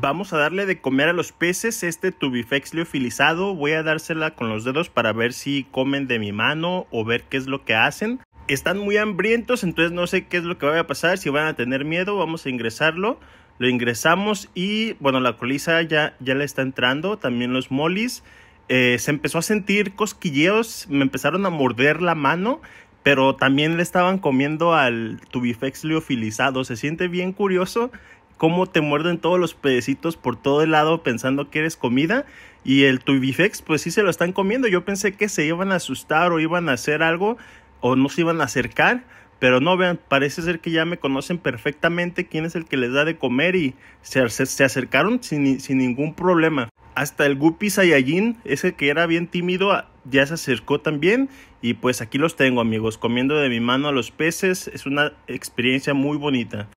vamos a darle de comer a los peces este tubifex liofilizado. Voy a dársela con los dedos para ver si comen de mi mano o ver qué es lo que hacen. Están muy hambrientos, entonces no sé qué es lo que va a pasar. Si van a tener miedo, vamos a ingresarlo. Lo ingresamos y, bueno, la coliza ya, ya le está entrando. También los molis. Eh, se empezó a sentir cosquilleos. Me empezaron a morder la mano pero también le estaban comiendo al tubifex liofilizado. Se siente bien curioso cómo te muerden todos los pedecitos por todo el lado pensando que eres comida. Y el Tubifex, pues sí se lo están comiendo. Yo pensé que se iban a asustar o iban a hacer algo o no se iban a acercar. Pero no, vean, parece ser que ya me conocen perfectamente quién es el que les da de comer y se, se, acercaron sin, sin ningún problema hasta el Guppy Saiyajin, ese que era bien tímido, ah, ya se acercó también. Y pues aquí los tengo, amigos, comiendo de mi mano a los peces. Es una experiencia muy bonita.